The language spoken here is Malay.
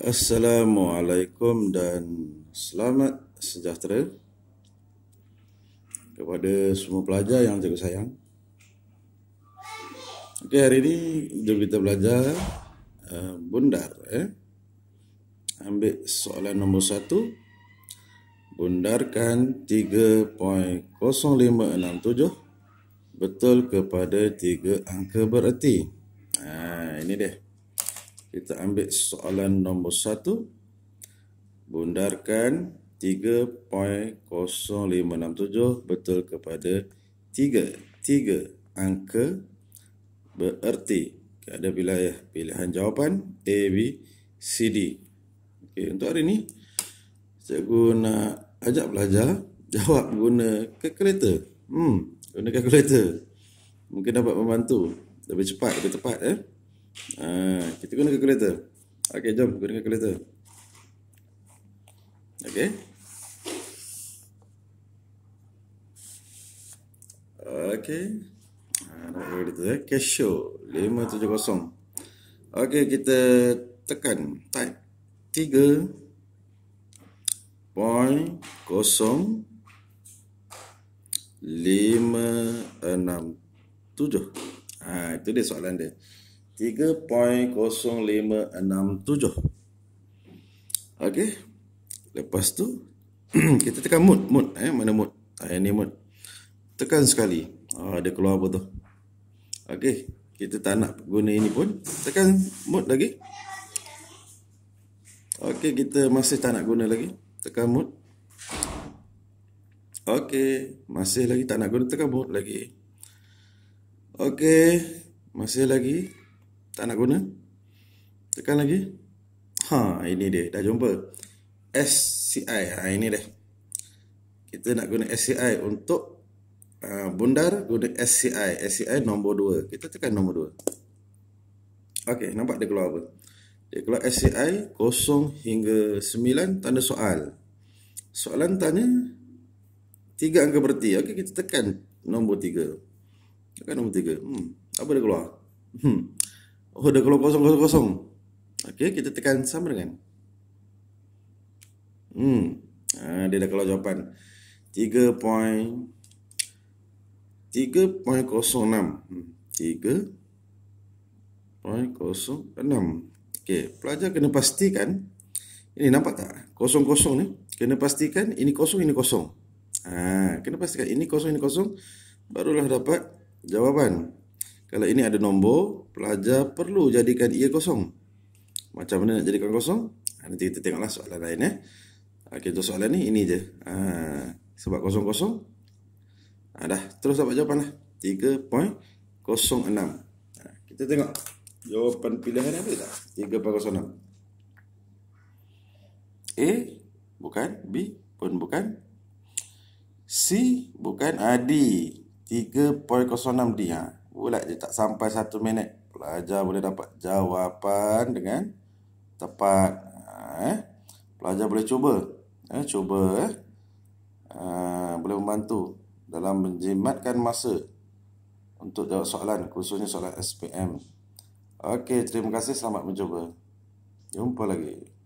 Assalamualaikum dan selamat sejahtera kepada semua pelajar yang cikgu sayang. Okey, hari ini jom kita belajar uh, bundar. Eh. Ambil soalan nombor satu. Bundarkan 3.0567 betul kepada tiga angka bererti. Ha, ini dia. Kita ambil soalan nombor 1. Bundarkan 3.0567 betul kepada 3. 3 angka bererti ada wilayah pilihan jawapan A, B, C, D. Okay, untuk hari ini, cikgu nak ajak pelajar jawab guna kalkulator. Hmm, guna kalkulator. Mungkin dapat membantu. Lebih cepat, lebih tepat. Eh? Ha, kita guna calculator. Okey, jom guna calculator. Okey. Okey. Ha, ah, nak edit tu eh. Cash show 570. Okey, kita tekan type 3 point kosong lima enam tujuh. Ah, itu dia soalan dia. 3.0567 Okey Lepas tu Kita tekan mood Mood eh Mana mood ah, Yang ni mood Tekan sekali ah, Dia keluar apa tu Okey Kita tak nak guna ini pun Tekan mood lagi Okey kita masih tak nak guna lagi Tekan mood Okey Masih lagi tak nak guna Tekan mood lagi Okey Masih lagi tak nak guna? Tekan lagi. Ha, ini dia. Dah jumpa. SCI. Ha, ini dia. Kita nak guna SCI untuk uh, bundar guna SCI. SCI nombor 2. Kita tekan nombor 2. Okey, nampak dia keluar apa? Dia keluar SCI 0 hingga 9 tanda soal. Soalan tanya tiga angka berarti. Okey, kita tekan nombor 3. Tekan nombor 3. Hmm, apa dia keluar? Hmm. Oh, dah keluar kosong kosong kosong. Okey, kita tekan sama dengan. Hmm. Ha, dia dah keluar jawapan. Hmm, point kosong enam. Okey, pelajar kena pastikan ini nampak tak? Kosong-kosong ni. Kena pastikan ini kosong, ini kosong. Ah, kena pastikan ini kosong, ini kosong. Barulah dapat jawapan. Kalau ini ada nombor, pelajar perlu jadikan ia kosong. Macam mana nak jadikan kosong? Ha, nanti kita tengoklah soalan lain. Eh? Ha, Okey, untuk soalan ni, ini je. Ha, sebab kosong-kosong. Ha, dah, terus dapat jawapan lah. 3.06. Ha, kita tengok jawapan pilihan ada tak? 3.06. A, bukan. B, pun bukan. C, bukan. A, ah, D. 3.06 D. Ha pula je tak sampai satu minit pelajar boleh dapat jawapan dengan tepat ha, eh pelajar boleh cuba eh cuba eh ha, boleh membantu dalam menjimatkan masa untuk jawab soalan khususnya soalan SPM okey terima kasih selamat mencuba jumpa lagi